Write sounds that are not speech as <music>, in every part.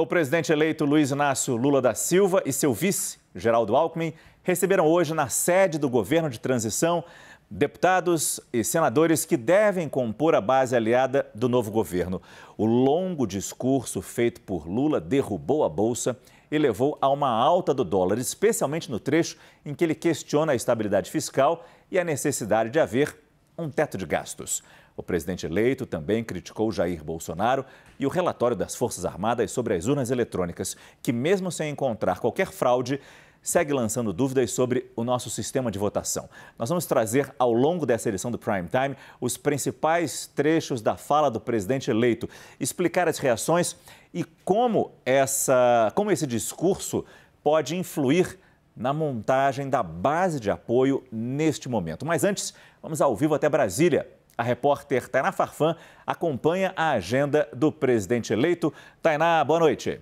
O presidente eleito Luiz Inácio Lula da Silva e seu vice, Geraldo Alckmin, receberam hoje na sede do governo de transição deputados e senadores que devem compor a base aliada do novo governo. O longo discurso feito por Lula derrubou a bolsa e levou a uma alta do dólar, especialmente no trecho em que ele questiona a estabilidade fiscal e a necessidade de haver um teto de gastos. O presidente eleito também criticou Jair Bolsonaro e o relatório das Forças Armadas sobre as urnas eletrônicas, que, mesmo sem encontrar qualquer fraude, segue lançando dúvidas sobre o nosso sistema de votação. Nós vamos trazer ao longo dessa edição do Prime Time os principais trechos da fala do presidente eleito, explicar as reações e como essa, como esse discurso pode influir na montagem da base de apoio neste momento. Mas antes, vamos ao vivo até Brasília a repórter Tainá Farfã acompanha a agenda do presidente eleito. Tainá, boa noite.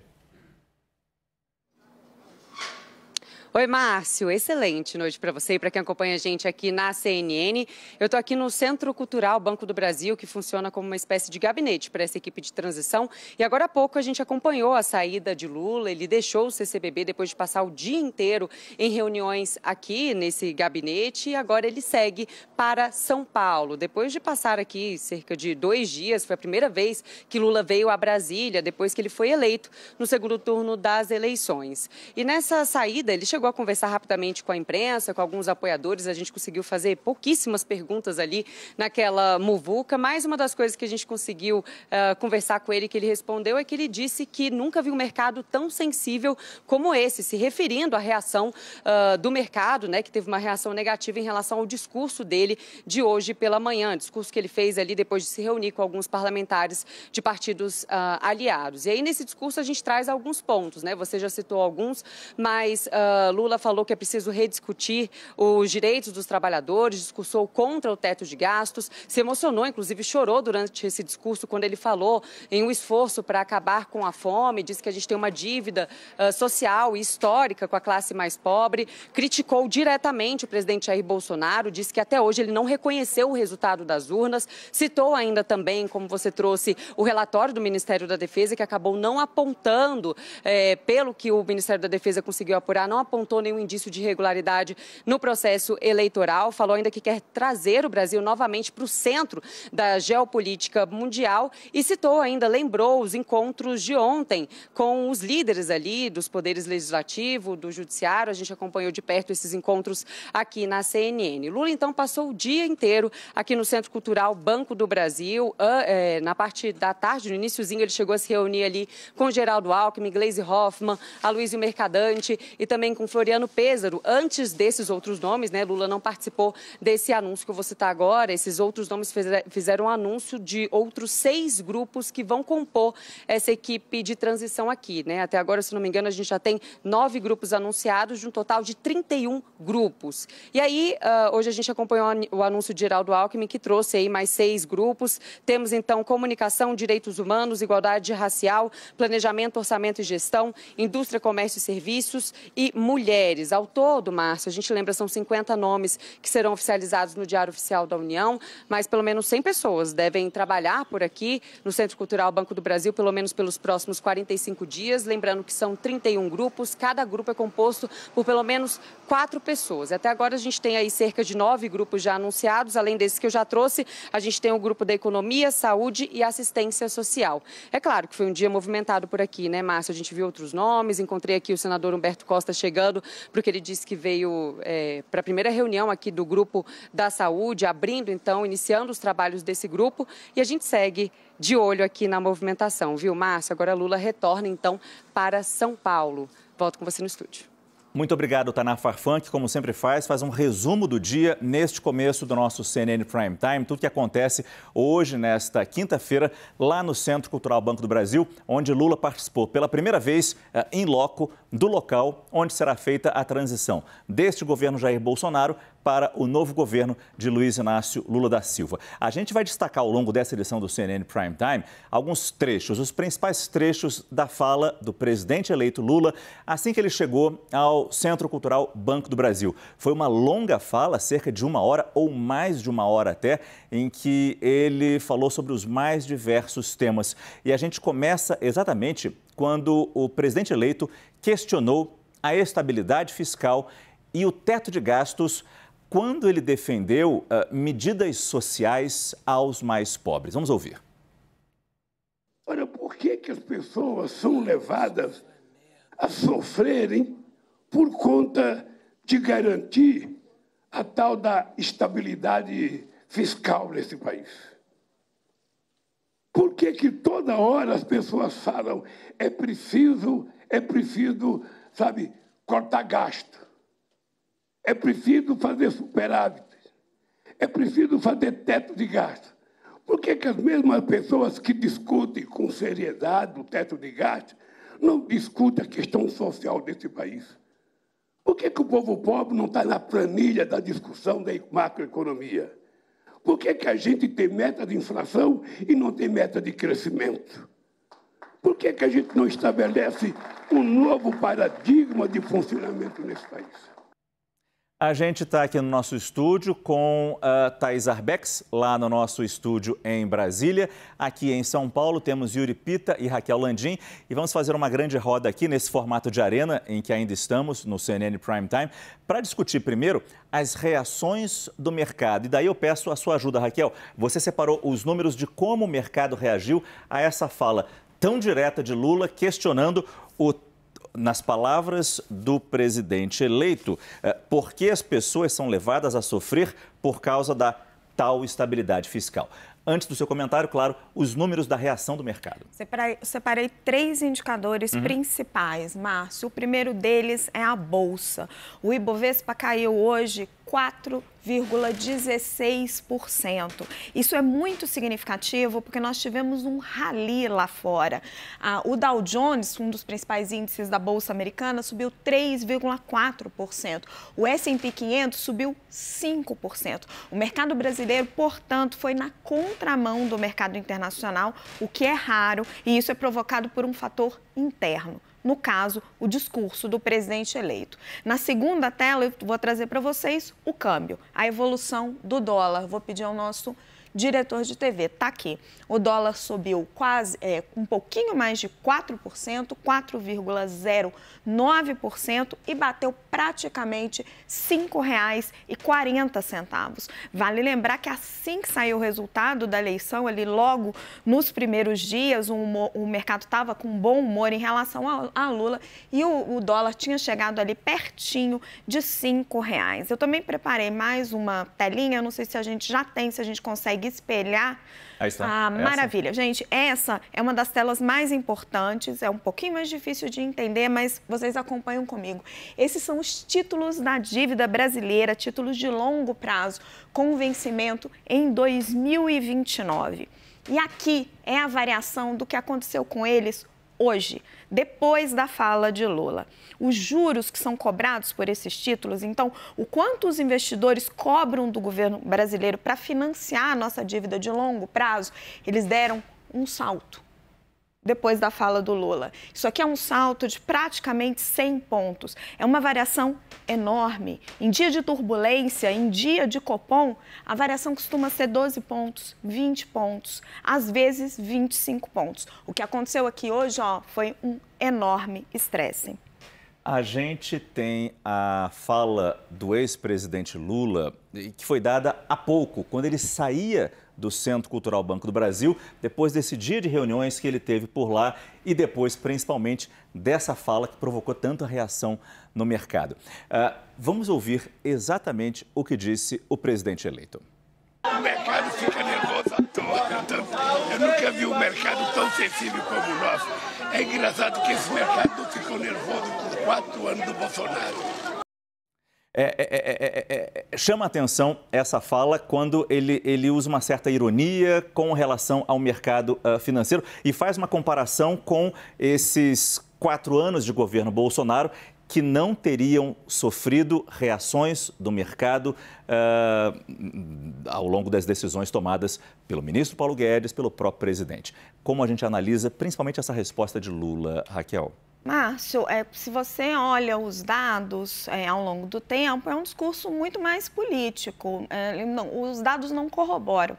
Oi, Márcio. Excelente noite para você e para quem acompanha a gente aqui na CNN. Eu estou aqui no Centro Cultural Banco do Brasil, que funciona como uma espécie de gabinete para essa equipe de transição. E agora há pouco a gente acompanhou a saída de Lula. Ele deixou o CCBB depois de passar o dia inteiro em reuniões aqui nesse gabinete. E agora ele segue para São Paulo. Depois de passar aqui cerca de dois dias, foi a primeira vez que Lula veio a Brasília, depois que ele foi eleito no segundo turno das eleições. E nessa saída, ele chegou chegou a conversar rapidamente com a imprensa, com alguns apoiadores, a gente conseguiu fazer pouquíssimas perguntas ali naquela muvuca, mas uma das coisas que a gente conseguiu uh, conversar com ele, que ele respondeu, é que ele disse que nunca viu um mercado tão sensível como esse, se referindo à reação uh, do mercado, né, que teve uma reação negativa em relação ao discurso dele de hoje pela manhã, discurso que ele fez ali depois de se reunir com alguns parlamentares de partidos uh, aliados. E aí, nesse discurso, a gente traz alguns pontos, né? Você já citou alguns, mas uh, Lula falou que é preciso rediscutir os direitos dos trabalhadores, discursou contra o teto de gastos, se emocionou, inclusive chorou durante esse discurso quando ele falou em um esforço para acabar com a fome, disse que a gente tem uma dívida uh, social e histórica com a classe mais pobre, criticou diretamente o presidente Jair Bolsonaro, disse que até hoje ele não reconheceu o resultado das urnas, citou ainda também, como você trouxe, o relatório do Ministério da Defesa, que acabou não apontando, eh, pelo que o Ministério da Defesa conseguiu apurar, não apontando apontou nenhum indício de irregularidade no processo eleitoral. Falou ainda que quer trazer o Brasil novamente para o centro da geopolítica mundial e citou ainda, lembrou os encontros de ontem com os líderes ali dos poderes legislativo, do judiciário. A gente acompanhou de perto esses encontros aqui na CNN. Lula, então, passou o dia inteiro aqui no Centro Cultural Banco do Brasil. Ah, é, na parte da tarde, no iníciozinho, ele chegou a se reunir ali com Geraldo Alckmin, Gleisi Hoffmann, Aloysio Mercadante e também com com Floriano Pêsaro. Antes desses outros nomes, né, Lula não participou desse anúncio que eu vou citar agora. Esses outros nomes fizeram anúncio de outros seis grupos que vão compor essa equipe de transição aqui. Né? Até agora, se não me engano, a gente já tem nove grupos anunciados, de um total de 31 grupos. E aí, uh, hoje a gente acompanhou o anúncio de Geraldo Alckmin, que trouxe aí mais seis grupos. Temos, então, comunicação, direitos humanos, igualdade racial, planejamento, orçamento e gestão, indústria, comércio e serviços e mulheres. Ao todo, Márcio, a gente lembra, são 50 nomes que serão oficializados no Diário Oficial da União, mas pelo menos 100 pessoas devem trabalhar por aqui no Centro Cultural Banco do Brasil, pelo menos pelos próximos 45 dias. Lembrando que são 31 grupos, cada grupo é composto por pelo menos quatro pessoas. Até agora a gente tem aí cerca de nove grupos já anunciados, além desses que eu já trouxe, a gente tem o grupo da Economia, Saúde e Assistência Social. É claro que foi um dia movimentado por aqui, né, Márcio? A gente viu outros nomes, encontrei aqui o senador Humberto Costa chegando porque ele disse que veio é, para a primeira reunião aqui do grupo da saúde, abrindo então, iniciando os trabalhos desse grupo. E a gente segue de olho aqui na movimentação, viu, Márcio? Agora Lula retorna então para São Paulo. Volto com você no estúdio. Muito obrigado, Tanar Farfan, que, como sempre faz, faz um resumo do dia neste começo do nosso CNN Prime Time. Tudo que acontece hoje, nesta quinta-feira, lá no Centro Cultural Banco do Brasil, onde Lula participou pela primeira vez, eh, em loco, do local onde será feita a transição deste governo Jair Bolsonaro para o novo governo de Luiz Inácio Lula da Silva. A gente vai destacar ao longo dessa edição do CNN Prime Time alguns trechos, os principais trechos da fala do presidente eleito Lula assim que ele chegou ao Centro Cultural Banco do Brasil. Foi uma longa fala, cerca de uma hora ou mais de uma hora até, em que ele falou sobre os mais diversos temas. E a gente começa exatamente quando o presidente eleito questionou a estabilidade fiscal e o teto de gastos quando ele defendeu uh, medidas sociais aos mais pobres. Vamos ouvir. Olha, por que, que as pessoas são levadas a sofrerem por conta de garantir a tal da estabilidade fiscal nesse país? Por que, que toda hora as pessoas falam é preciso é preciso, sabe, cortar gasto. É preciso fazer superávit. É preciso fazer teto de gasto. Por que, que as mesmas pessoas que discutem com seriedade o teto de gasto não discutem a questão social desse país? Por que, que o povo pobre não está na planilha da discussão da macroeconomia? Por que, que a gente tem meta de inflação e não tem meta de crescimento? Por que, que a gente não estabelece um novo paradigma de funcionamento nesse país? A gente está aqui no nosso estúdio com a ah, Thais Arbex, lá no nosso estúdio em Brasília. Aqui em São Paulo temos Yuri Pita e Raquel Landim. E vamos fazer uma grande roda aqui nesse formato de arena em que ainda estamos, no CNN Prime Time, para discutir primeiro as reações do mercado. E daí eu peço a sua ajuda, Raquel. Você separou os números de como o mercado reagiu a essa fala tão direta de Lula questionando o nas palavras do presidente eleito, eh, por que as pessoas são levadas a sofrer por causa da tal estabilidade fiscal. Antes do seu comentário, claro, os números da reação do mercado. Separei, separei três indicadores uhum. principais, Márcio. O primeiro deles é a Bolsa. O Ibovespa caiu hoje 4,16%. Isso é muito significativo porque nós tivemos um rally lá fora. Ah, o Dow Jones, um dos principais índices da Bolsa Americana, subiu 3,4%. O S&P 500 subiu 5%. O mercado brasileiro, portanto, foi na contramão do mercado internacional, o que é raro e isso é provocado por um fator interno no caso, o discurso do presidente eleito. Na segunda tela, eu vou trazer para vocês o câmbio, a evolução do dólar. Vou pedir ao nosso diretor de TV. tá aqui. O dólar subiu quase é, um pouquinho mais de 4%, 4,09% e bateu praticamente R$ 5,40. Vale lembrar que assim que saiu o resultado da eleição, ali logo nos primeiros dias, o, humor, o mercado estava com bom humor em relação a, a Lula e o, o, dólar tinha chegado ali pertinho de R$ reais. Eu também preparei mais uma telinha, não sei se a gente já tem, se a gente consegue consegue espelhar Aí está. a ah, é assim. maravilha. Gente, essa é uma das telas mais importantes, é um pouquinho mais difícil de entender, mas vocês acompanham comigo. Esses são os títulos da dívida brasileira, títulos de longo prazo, com vencimento em 2029. E aqui é a variação do que aconteceu com eles hoje depois da fala de Lula. Os juros que são cobrados por esses títulos, então, o quanto os investidores cobram do governo brasileiro para financiar a nossa dívida de longo prazo, eles deram um salto depois da fala do Lula. Isso aqui é um salto de praticamente 100 pontos. É uma variação enorme. Em dia de turbulência, em dia de Copom, a variação costuma ser 12 pontos, 20 pontos, às vezes 25 pontos. O que aconteceu aqui hoje ó, foi um enorme estresse. A gente tem a fala do ex-presidente Lula, que foi dada há pouco, quando ele saía do Centro Cultural Banco do Brasil, depois desse dia de reuniões que ele teve por lá e depois, principalmente, dessa fala que provocou tanta reação no mercado. Uh, vamos ouvir exatamente o que disse o presidente eleito. O mercado fica nervoso à toa. Eu nunca vi um mercado tão sensível como o nosso. É engraçado que esse mercado não ficou nervoso quatro anos do Bolsonaro. É, é, é, chama atenção essa fala quando ele, ele usa uma certa ironia com relação ao mercado uh, financeiro e faz uma comparação com esses quatro anos de governo Bolsonaro que não teriam sofrido reações do mercado uh, ao longo das decisões tomadas pelo ministro Paulo Guedes, pelo próprio presidente. Como a gente analisa principalmente essa resposta de Lula, Raquel? Márcio, é, se você olha os dados é, ao longo do tempo, é um discurso muito mais político. É, não, os dados não corroboram.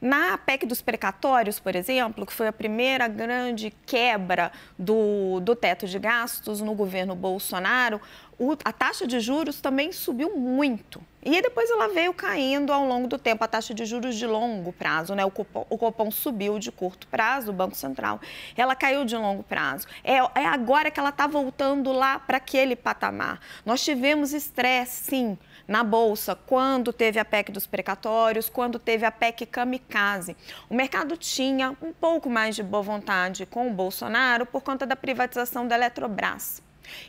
Na PEC dos precatórios, por exemplo, que foi a primeira grande quebra do, do teto de gastos no governo Bolsonaro, o, a taxa de juros também subiu muito. E depois ela veio caindo ao longo do tempo, a taxa de juros de longo prazo, né? O cupom, o cupom subiu de curto prazo, o Banco Central, ela caiu de longo prazo. É, é agora que ela está voltando lá para aquele patamar. Nós tivemos estresse, sim na Bolsa, quando teve a PEC dos precatórios, quando teve a PEC kamikaze. O mercado tinha um pouco mais de boa vontade com o Bolsonaro por conta da privatização da Eletrobras.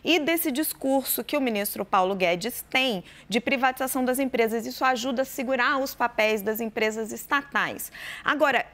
E desse discurso que o ministro Paulo Guedes tem de privatização das empresas, isso ajuda a segurar os papéis das empresas estatais. Agora,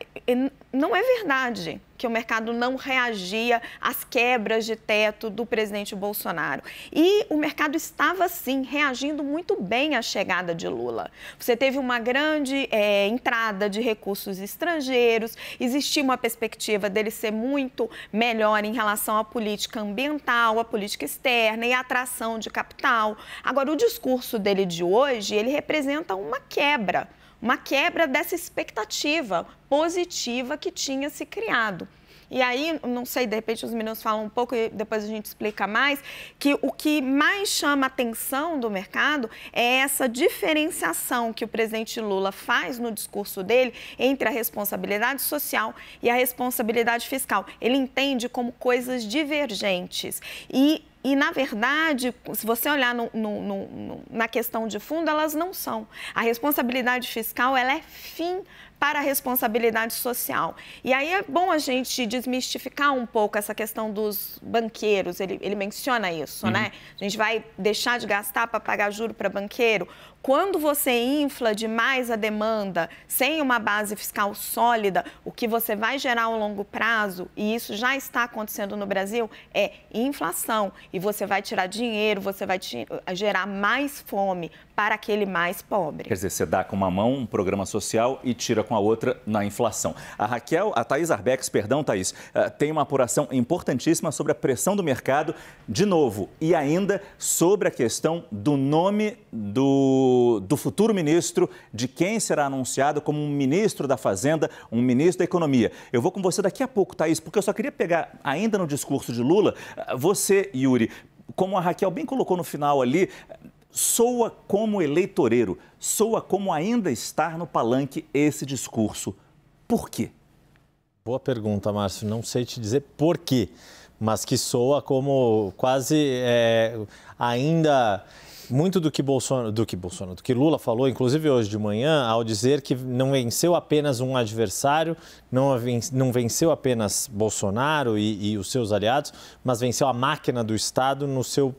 não é verdade que o mercado não reagia às quebras de teto do presidente Bolsonaro. E o mercado estava, sim, reagindo muito bem à chegada de Lula. Você teve uma grande é, entrada de recursos estrangeiros, existia uma perspectiva dele ser muito melhor em relação à política ambiental, à política externa e à atração de capital. Agora, o discurso dele de hoje, ele representa uma quebra uma quebra dessa expectativa positiva que tinha se criado. E aí, não sei, de repente os meninos falam um pouco e depois a gente explica mais, que o que mais chama atenção do mercado é essa diferenciação que o presidente Lula faz no discurso dele entre a responsabilidade social e a responsabilidade fiscal. Ele entende como coisas divergentes. E e, na verdade, se você olhar no, no, no, na questão de fundo, elas não são. A responsabilidade fiscal ela é fim para a responsabilidade social. E aí é bom a gente desmistificar um pouco essa questão dos banqueiros, ele, ele menciona isso, né? uhum. né? A gente vai deixar de gastar para pagar juro para banqueiro. Quando você infla demais a demanda sem uma base fiscal sólida, o que você vai gerar a longo prazo, e isso já está acontecendo no Brasil, é inflação. E você vai tirar dinheiro, você vai eh, gerar mais fome, para aquele mais pobre. Quer dizer, você dá com uma mão um programa social e tira com a outra na inflação. A Raquel, a Thaís Arbex, perdão, Thaís, eh, tem uma apuração importantíssima sobre a pressão do mercado, de novo, e ainda sobre a questão do nome do, do futuro ministro, de quem será anunciado como um ministro da Fazenda, um ministro da Economia. Eu vou com você daqui a pouco, Thaís, porque eu só queria pegar, ainda no discurso de Lula, eh, você, Yuri, como a Raquel bem colocou no final ali, Soa como eleitoreiro, soa como ainda estar no palanque esse discurso. Por quê? Boa pergunta, Márcio. Não sei te dizer por quê, mas que soa como quase é, ainda muito do que Bolsonaro, do que Bolsonaro, do que Lula falou, inclusive hoje de manhã, ao dizer que não venceu apenas um adversário, não venceu apenas Bolsonaro e, e os seus aliados, mas venceu a máquina do Estado no seu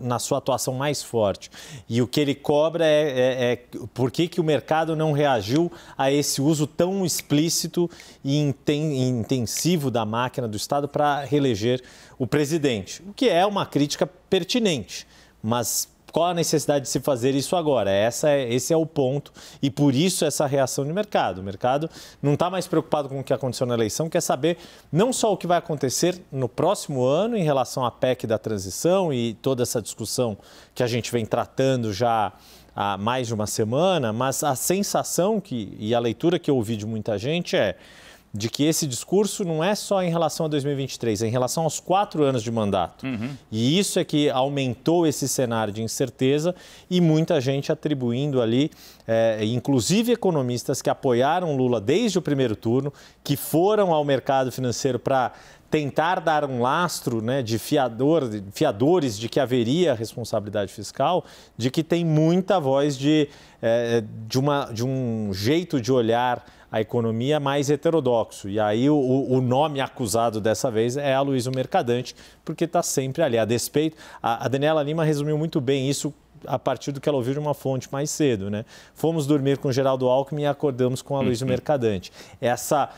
na sua atuação mais forte. E o que ele cobra é, é, é por que, que o mercado não reagiu a esse uso tão explícito e inten, intensivo da máquina do Estado para reeleger o presidente, o que é uma crítica pertinente, mas qual a necessidade de se fazer isso agora? Essa é, esse é o ponto e por isso essa reação de mercado. O mercado não está mais preocupado com o que aconteceu na eleição, quer saber não só o que vai acontecer no próximo ano em relação à PEC da transição e toda essa discussão que a gente vem tratando já há mais de uma semana, mas a sensação que, e a leitura que eu ouvi de muita gente é de que esse discurso não é só em relação a 2023, é em relação aos quatro anos de mandato. Uhum. E isso é que aumentou esse cenário de incerteza e muita gente atribuindo ali, é, inclusive economistas que apoiaram Lula desde o primeiro turno, que foram ao mercado financeiro para tentar dar um lastro né, de fiador, fiadores de que haveria responsabilidade fiscal, de que tem muita voz de, é, de, uma, de um jeito de olhar a economia é mais heterodoxo. E aí o, o nome acusado dessa vez é a Luísa Mercadante, porque está sempre ali. A despeito, a, a Daniela Lima resumiu muito bem isso a partir do que ela ouviu de uma fonte mais cedo, né? Fomos dormir com Geraldo Alckmin e acordamos com a Luísa uhum. Mercadante. Essa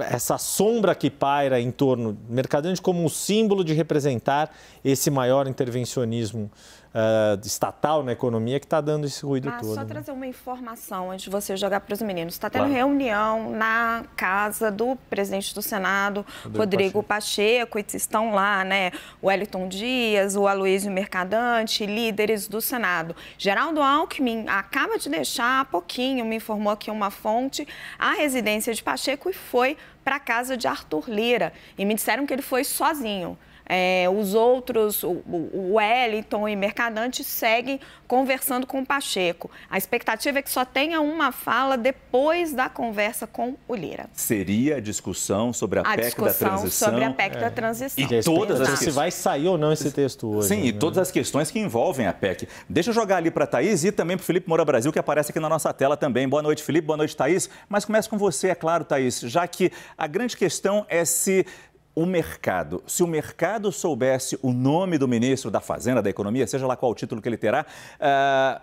essa sombra que paira em torno do Mercadante como um símbolo de representar esse maior intervencionismo uh, estatal na economia que está dando esse ruído Mas todo. Só né? trazer uma informação antes de você jogar para os meninos. Está tendo claro. reunião na casa do presidente do Senado, Rodrigo, Rodrigo Pacheco. Pacheco, e estão lá, né? O Wellington Dias, o Aloysio Mercadante, líderes do Senado. Geraldo Alckmin acaba de deixar há pouquinho, me informou aqui uma fonte, a residência de Pacheco e foi para a casa de Arthur Lira. E me disseram que ele foi sozinho. É, os outros, o, Wellington e Mercadante, seguem conversando com o Pacheco. A expectativa é que só tenha uma fala depois da conversa com o Lira. Seria a discussão sobre a, a PEC da transição. sobre a PEC é. da transição. E, e todas as é Se vai sair ou não esse texto hoje. Sim, né? e todas as questões que envolvem a PEC. Deixa eu jogar ali para a Thaís e também para o Felipe Moura Brasil, que aparece aqui na nossa tela também. Boa noite, Felipe. Boa noite, Thaís. Mas começa com você, é claro, Thaís, já que a grande questão é se o mercado. Se o mercado soubesse o nome do ministro da Fazenda, da Economia, seja lá qual o título que ele terá,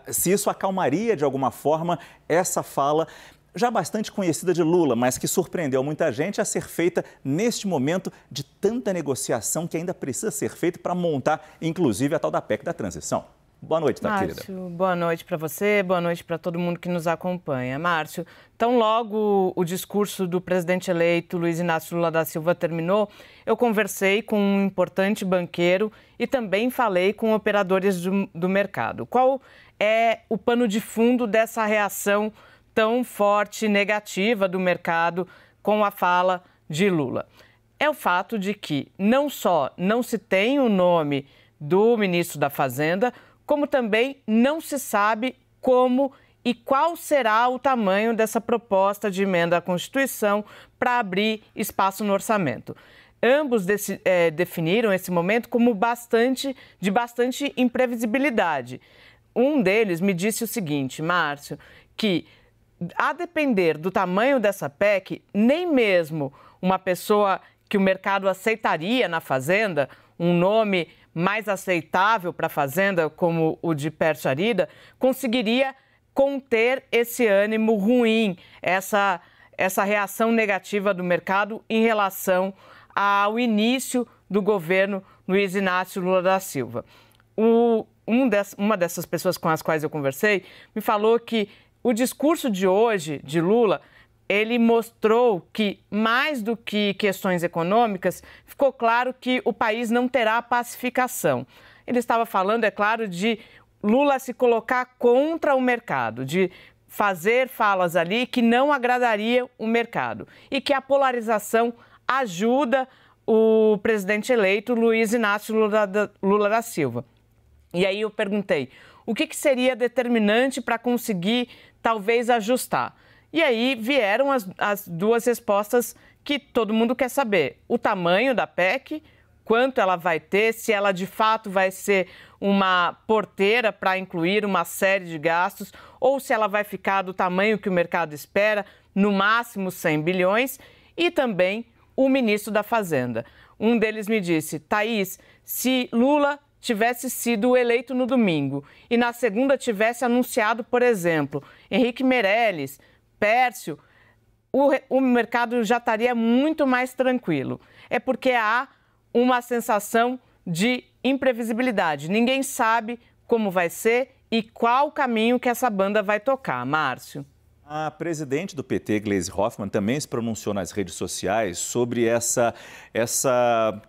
uh, se isso acalmaria de alguma forma essa fala já bastante conhecida de Lula, mas que surpreendeu muita gente a ser feita neste momento de tanta negociação que ainda precisa ser feita para montar, inclusive, a tal da PEC da transição. Boa noite, tá, Márcio, querida? Boa noite para você, boa noite para todo mundo que nos acompanha. Márcio, tão logo o discurso do presidente eleito Luiz Inácio Lula da Silva terminou, eu conversei com um importante banqueiro e também falei com operadores do, do mercado. Qual é o pano de fundo dessa reação tão forte e negativa do mercado com a fala de Lula? É o fato de que não só não se tem o nome do ministro da Fazenda, como também não se sabe como e qual será o tamanho dessa proposta de emenda à Constituição para abrir espaço no orçamento. Ambos desse, é, definiram esse momento como bastante de bastante imprevisibilidade. Um deles me disse o seguinte, Márcio, que a depender do tamanho dessa PEC, nem mesmo uma pessoa que o mercado aceitaria na Fazenda, um nome mais aceitável para a Fazenda, como o de Arida conseguiria conter esse ânimo ruim, essa, essa reação negativa do mercado em relação ao início do governo Luiz Inácio Lula da Silva. O, um des, uma dessas pessoas com as quais eu conversei me falou que o discurso de hoje de Lula ele mostrou que, mais do que questões econômicas, ficou claro que o país não terá pacificação. Ele estava falando, é claro, de Lula se colocar contra o mercado, de fazer falas ali que não agradaria o mercado e que a polarização ajuda o presidente eleito Luiz Inácio Lula da, Lula da Silva. E aí eu perguntei, o que, que seria determinante para conseguir talvez ajustar? E aí vieram as, as duas respostas que todo mundo quer saber: o tamanho da PEC, quanto ela vai ter, se ela de fato vai ser uma porteira para incluir uma série de gastos ou se ela vai ficar do tamanho que o mercado espera, no máximo 100 bilhões, e também o ministro da Fazenda. Um deles me disse: "Thaís, se Lula tivesse sido eleito no domingo e na segunda tivesse anunciado, por exemplo, Henrique Meirelles comércio, o, o mercado já estaria muito mais tranquilo. É porque há uma sensação de imprevisibilidade. Ninguém sabe como vai ser e qual caminho que essa banda vai tocar, Márcio. A presidente do PT, Gleisi Hoffmann, também se pronunciou nas redes sociais sobre essa, essa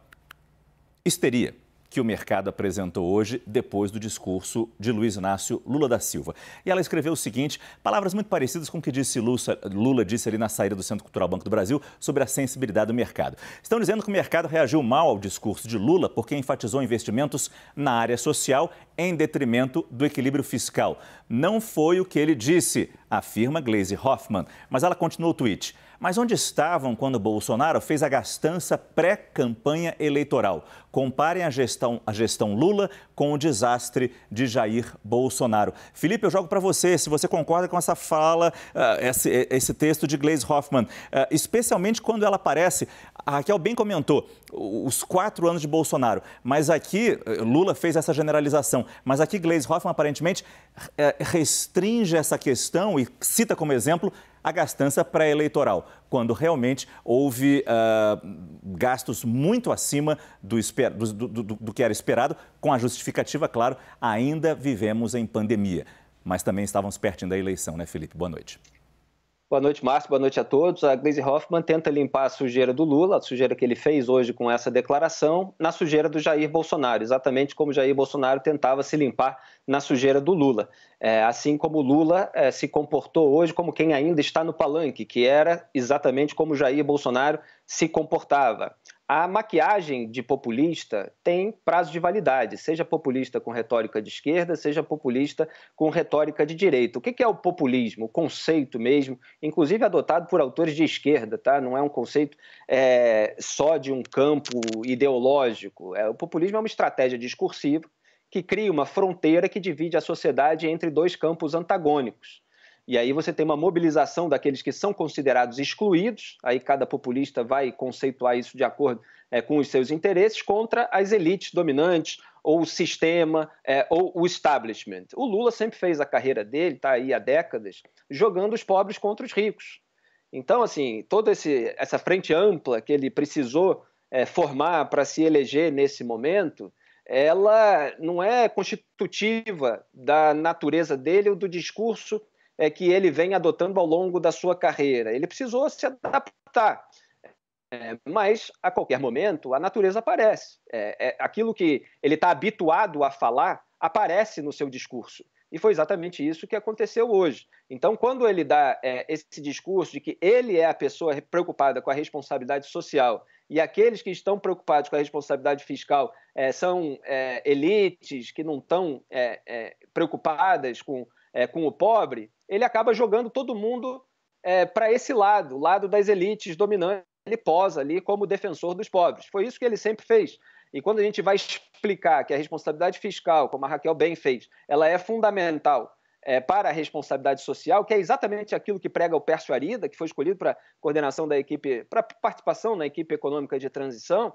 histeria que o mercado apresentou hoje depois do discurso de Luiz Inácio Lula da Silva. E ela escreveu o seguinte: palavras muito parecidas com o que disse Lula disse ali na saída do Centro Cultural Banco do Brasil sobre a sensibilidade do mercado. Estão dizendo que o mercado reagiu mal ao discurso de Lula porque enfatizou investimentos na área social em detrimento do equilíbrio fiscal. Não foi o que ele disse, afirma Glaze Hoffman. Mas ela continua o tweet. Mas onde estavam quando Bolsonaro fez a gastança pré-campanha eleitoral? Comparem a gestão, a gestão Lula com o desastre de Jair Bolsonaro. Felipe, eu jogo para você, se você concorda com essa fala, eh, esse, esse texto de Glaze Hoffman, eh, especialmente quando ela aparece, a Raquel bem comentou, os quatro anos de Bolsonaro, mas aqui eh, Lula fez essa generalização, mas aqui Glaze Hoffman aparentemente restringe essa questão e cita como exemplo a gastança pré-eleitoral quando realmente houve uh, gastos muito acima do, esper... do, do, do que era esperado, com a justificativa, claro, ainda vivemos em pandemia. Mas também estávamos pertinho da eleição, né, Felipe? Boa noite. Boa noite, Márcio. Boa noite a todos. A Gleisi Hoffmann tenta limpar a sujeira do Lula, a sujeira que ele fez hoje com essa declaração, na sujeira do Jair Bolsonaro, exatamente como Jair Bolsonaro tentava se limpar na sujeira do Lula. É, assim como Lula é, se comportou hoje como quem ainda está no palanque, que era exatamente como Jair Bolsonaro se comportava. A maquiagem de populista tem prazo de validade, seja populista com retórica de esquerda, seja populista com retórica de direita. O que é o populismo? O conceito mesmo, inclusive adotado por autores de esquerda, tá? não é um conceito é, só de um campo ideológico. É, o populismo é uma estratégia discursiva que cria uma fronteira que divide a sociedade entre dois campos antagônicos. E aí você tem uma mobilização daqueles que são considerados excluídos, aí cada populista vai conceituar isso de acordo é, com os seus interesses, contra as elites dominantes, ou o sistema, é, ou o establishment. O Lula sempre fez a carreira dele, está aí há décadas, jogando os pobres contra os ricos. Então, assim, toda essa frente ampla que ele precisou é, formar para se eleger nesse momento, ela não é constitutiva da natureza dele ou do discurso é, que ele vem adotando ao longo da sua carreira. Ele precisou se adaptar. É, mas, a qualquer momento, a natureza aparece. É, é aquilo que ele está habituado a falar aparece no seu discurso. E foi exatamente isso que aconteceu hoje. Então, quando ele dá é, esse discurso de que ele é a pessoa preocupada com a responsabilidade social e aqueles que estão preocupados com a responsabilidade fiscal é, são é, elites que não estão é, é, preocupadas com é, com o pobre, ele acaba jogando todo mundo é, para esse lado, o lado das elites dominantes. Ele posa ali como defensor dos pobres. Foi isso que ele sempre fez. E quando a gente vai explicar que a responsabilidade fiscal, como a Raquel bem fez, ela é fundamental é, para a responsabilidade social, que é exatamente aquilo que prega o Pércio Arida, que foi escolhido para coordenação da equipe, para participação na equipe econômica de transição,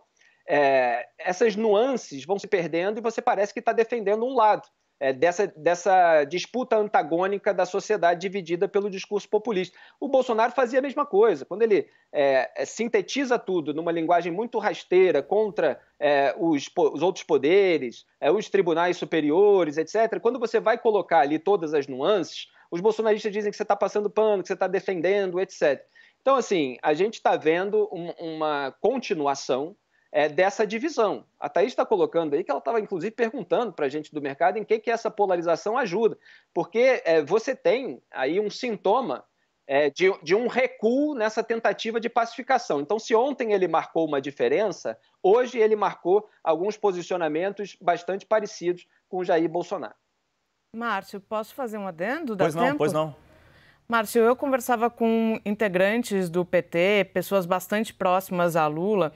é, essas nuances vão se perdendo e você parece que está defendendo um lado é, dessa, dessa disputa antagônica da sociedade dividida pelo discurso populista. O Bolsonaro fazia a mesma coisa. Quando ele é, é sintetiza tudo numa linguagem muito rasteira contra é, os, os, outros poderes, é, os tribunais superiores, etc., quando você vai colocar ali todas as nuances, os bolsonaristas dizem que você está passando pano, que você está defendendo, etc. Então, assim, a gente está vendo um, uma continuação é, dessa divisão. A Thaís está colocando aí que ela estava, inclusive, perguntando para a gente do mercado em que, que essa polarização ajuda, porque é, você tem aí um sintoma é, de, de, um recuo nessa tentativa de pacificação. Então, se ontem ele marcou uma diferença, hoje ele marcou alguns posicionamentos bastante parecidos com o Jair Bolsonaro. Márcio, posso fazer um adendo? Dá pois não, tempo? pois não. Márcio, eu conversava com integrantes do PT, pessoas bastante próximas a Lula,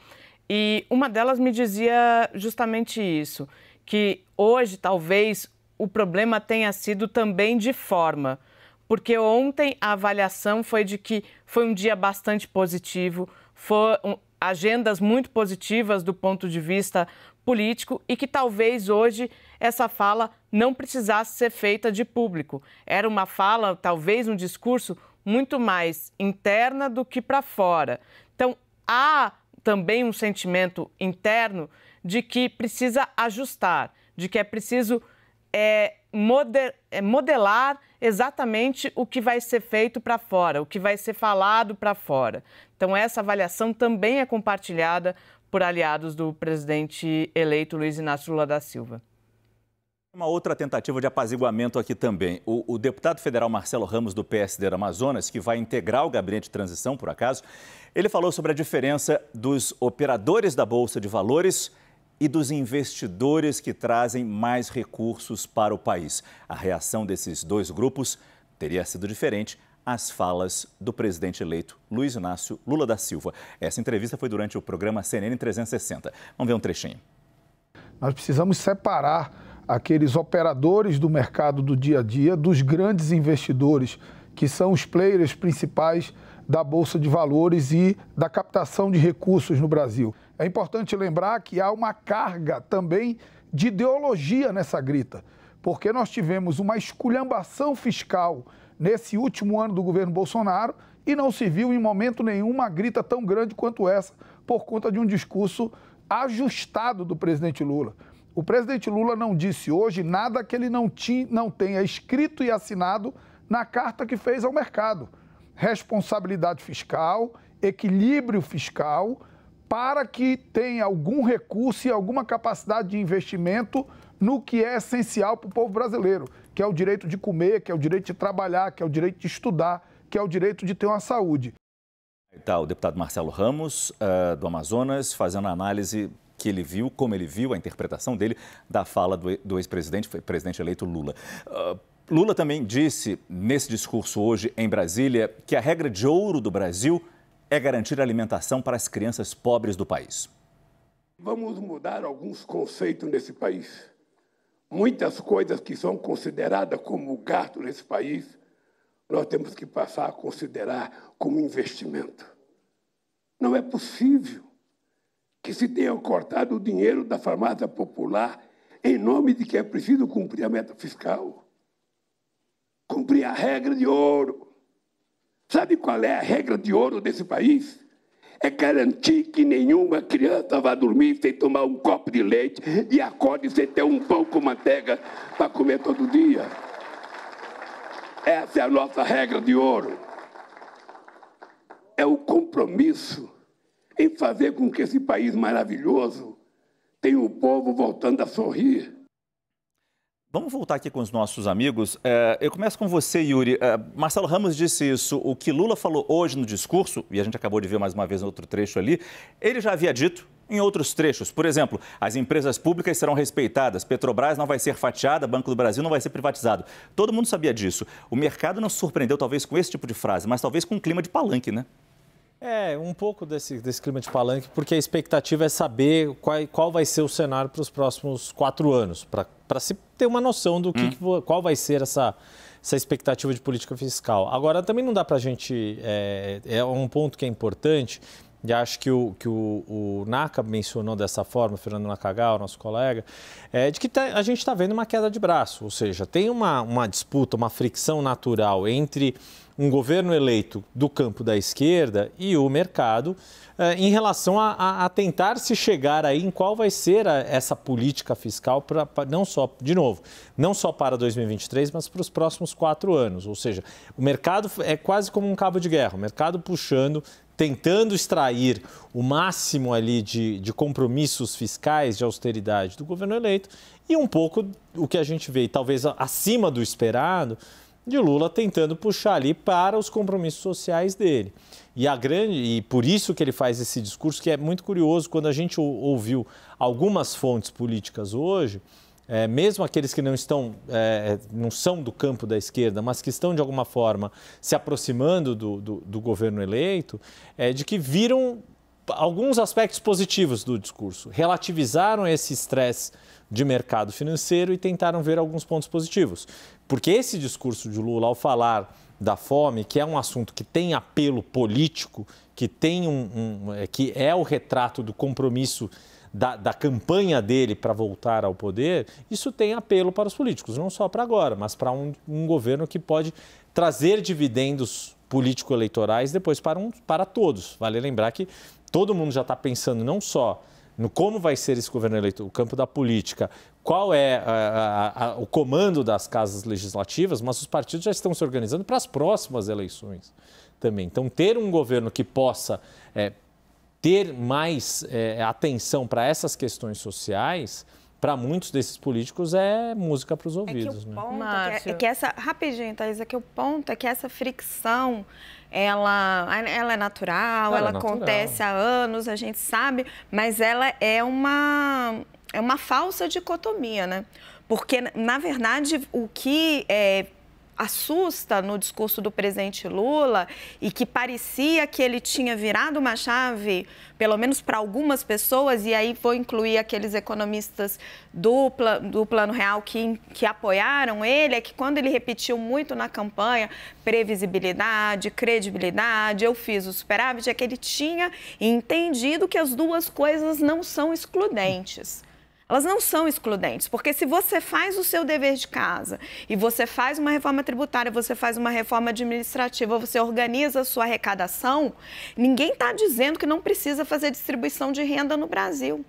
e uma delas me dizia justamente isso, que hoje talvez o problema tenha sido também de forma, porque ontem a avaliação foi de que foi um dia bastante positivo, foram agendas muito positivas do ponto de vista político e que talvez hoje essa fala não precisasse ser feita de público. Era uma fala, talvez um discurso muito mais interna do que para fora. Então, há também um sentimento interno de que precisa ajustar, de que é preciso é, é modelar exatamente o que vai ser feito para fora, o que vai ser falado para fora. Então, essa avaliação também é compartilhada por aliados do presidente eleito Luiz Inácio Lula da Silva. Uma outra tentativa de apaziguamento aqui também. O, o, deputado federal Marcelo Ramos, do PSD do Amazonas, que vai integrar o gabinete de transição, por acaso, ele falou sobre a diferença dos operadores da Bolsa de Valores e dos investidores que trazem mais recursos para o país. A reação desses dois grupos teria sido diferente às falas do presidente eleito Luiz Inácio Lula da Silva. Essa entrevista foi durante o programa CNN 360. Vamos ver um trechinho. Nós precisamos separar aqueles operadores do mercado do dia a dia, dos grandes investidores, que são os players principais da Bolsa de Valores e da captação de recursos no Brasil. É importante lembrar que há uma carga também de ideologia nessa grita, porque nós tivemos uma esculhambação fiscal nesse último ano do governo Bolsonaro e não se viu em momento nenhum uma grita tão grande quanto essa por conta de um discurso ajustado do presidente Lula. O presidente Lula não disse hoje nada que ele não, tinha, não tenha escrito e assinado na carta que fez ao mercado. Responsabilidade fiscal, equilíbrio fiscal, para que tenha algum recurso e alguma capacidade de investimento no que é essencial para o povo brasileiro, que é o direito de comer, que é o direito de trabalhar, que é o direito de estudar, que é o direito de ter uma saúde. Está o deputado Marcelo Ramos, eh, do Amazonas, fazendo análise que ele viu, como ele viu, a interpretação dele da fala do, do ex-presidente, presidente eleito Lula. Uh, Lula também disse nesse discurso hoje em Brasília que a regra de ouro do Brasil é garantir alimentação para as crianças pobres do país. Vamos mudar alguns conceitos nesse país. Muitas coisas que são consideradas como gasto nesse país, nós temos que passar a considerar como investimento. Não é possível que se tenha cortado o dinheiro da farmácia popular em nome de que é preciso cumprir a meta fiscal. Cumprir a regra de ouro. Sabe qual é a regra de ouro desse país? É garantir que nenhuma criança vá dormir sem tomar um copo de leite e acorde sem ter um pão com manteiga para comer todo dia. Essa é a nossa regra de ouro. É o compromisso em fazer com que esse país maravilhoso tenha o povo voltando a sorrir. Vamos voltar aqui com os nossos amigos. É, eu começo com você, Yuri. É, Marcelo Ramos disse isso. O que Lula falou hoje no discurso, e a gente acabou de ver mais uma vez outro trecho ali, ele já havia dito em outros trechos. Por exemplo, as empresas públicas serão respeitadas, Petrobras não vai ser fatiada, Banco do Brasil não vai ser privatizado. Todo mundo sabia disso. O mercado não surpreendeu, talvez, com esse tipo de frase, mas talvez com um clima de palanque, né? É, um pouco desse, desse clima de palanque, porque a expectativa é saber qual, qual vai ser o cenário para os próximos quatro anos, para se ter uma noção do que, hum. qual vai ser essa, essa expectativa de política fiscal. Agora, também não dá para a gente. É, é um ponto que é importante, e acho que o que o, o Naka mencionou dessa forma, o Fernando Nakagawa, nosso colega, é de que tá, a gente está vendo uma queda de braço, ou seja, tem uma, uma disputa, uma fricção natural entre um governo eleito do campo da esquerda e o mercado é, em relação a, a, a, tentar se chegar aí em qual vai ser a, essa política fiscal para não só de novo não só para 2023 mas para os próximos quatro anos ou seja o mercado é quase como um cabo de guerra o mercado puxando tentando extrair o máximo ali de, de compromissos fiscais, de austeridade do governo eleito, e um pouco o que a gente vê, talvez acima do esperado, de Lula tentando puxar ali para os compromissos sociais dele. E a grande e por isso que ele faz esse discurso que é muito curioso quando a gente ouviu algumas fontes políticas hoje, é, mesmo aqueles que não estão, é, não são do campo da esquerda, mas que estão de alguma forma se aproximando do, do, do governo eleito, é, de que viram alguns aspectos positivos do discurso, relativizaram esse estresse de mercado financeiro e tentaram ver alguns pontos positivos. Porque esse discurso de Lula, ao falar da fome, que é um assunto que tem apelo político, que tem um, um é, que é o retrato do compromisso da, da campanha dele para voltar ao poder, isso tem apelo para os políticos, não só para agora, mas para um, um governo que pode trazer dividendos político-eleitorais depois para, um, para todos. Vale lembrar que todo mundo já está pensando não só no como vai ser esse governo eleitoral, o campo da política, qual é a, a, a, o comando das casas legislativas, mas os partidos já estão se organizando para as próximas eleições também. Então, ter um governo que possa é, ter mais é, atenção para essas questões sociais, para muitos desses políticos é música para os ouvidos. É que, o né? ponto né? é, que, é, é que essa rapidinho, Thaís, é que o ponto é que essa fricção ela, ela é natural, ela, é ela é natural. acontece há anos, a gente sabe, mas ela é uma é uma falsa dicotomia, né? Porque na verdade o que é, assusta no discurso do presidente Lula e que parecia que ele tinha virado uma chave, pelo menos para algumas pessoas, e aí vou incluir aqueles economistas do, do Plano Real que, que apoiaram ele, é que quando ele repetiu muito na campanha previsibilidade, credibilidade, eu fiz o superávit, é que ele tinha entendido que as duas coisas não são excludentes. Elas não são excludentes, porque se você faz o seu dever de casa e você faz uma reforma tributária, você faz uma reforma administrativa, você organiza a sua arrecadação, ninguém está dizendo que não precisa fazer distribuição de renda no Brasil.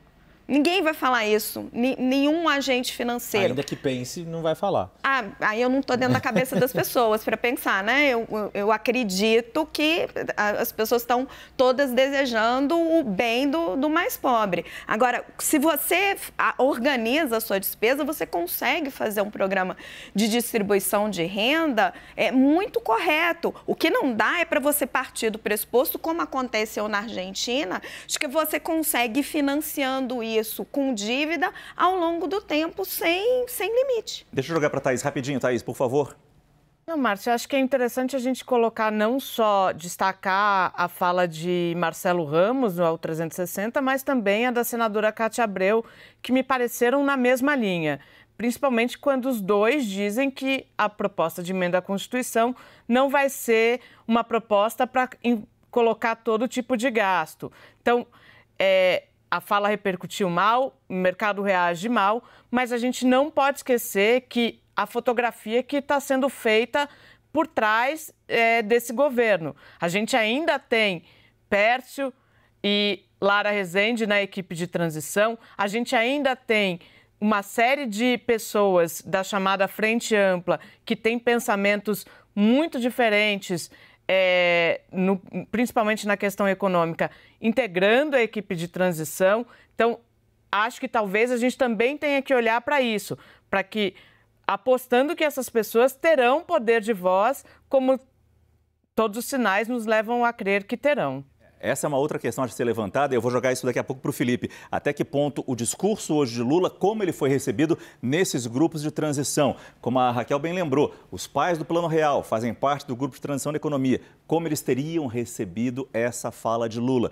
Ninguém vai falar isso, nenhum agente financeiro. Ainda que pense, não vai falar. Ah, aí eu não estou dentro da cabeça das <laughs> pessoas para pensar, né? Eu, eu acredito que as pessoas estão todas desejando o bem do, do mais pobre. Agora, se você organiza a sua despesa, você consegue fazer um programa de distribuição de renda é muito correto. O que não dá é para você partir do pressuposto, como aconteceu na Argentina, de que você consegue financiando isso com dívida ao longo do tempo sem, sem limite. Deixa eu jogar para Thaís rapidinho, Thaís, por favor. Não, Márcio, acho que é interessante a gente colocar, não só destacar a fala de Marcelo Ramos no AU 360, mas também a da senadora Cátia Abreu, que me pareceram na mesma linha principalmente quando os dois dizem que a proposta de emenda à Constituição não vai ser uma proposta para colocar todo tipo de gasto. Então, é, a fala repercutiu mal, o mercado reage mal, mas a gente não pode esquecer que a fotografia que está sendo feita por trás é, desse governo. A gente ainda tem Pércio e Lara Rezende na equipe de transição, a gente ainda tem uma série de pessoas da chamada Frente Ampla que tem pensamentos muito diferentes, é, no, principalmente na questão econômica, integrando a equipe de transição. Então, acho que talvez a gente também tenha que olhar para isso, para que apostando que essas pessoas terão poder de voz, como todos os sinais nos levam a crer que terão. Essa é uma outra questão a ser levantada e eu vou jogar isso daqui a pouco para o Felipe. Até que ponto o discurso hoje de Lula, como ele foi recebido nesses grupos de transição? Como a Raquel bem lembrou, os pais do Plano Real fazem parte do grupo de transição da economia. Como eles teriam recebido essa fala de Lula?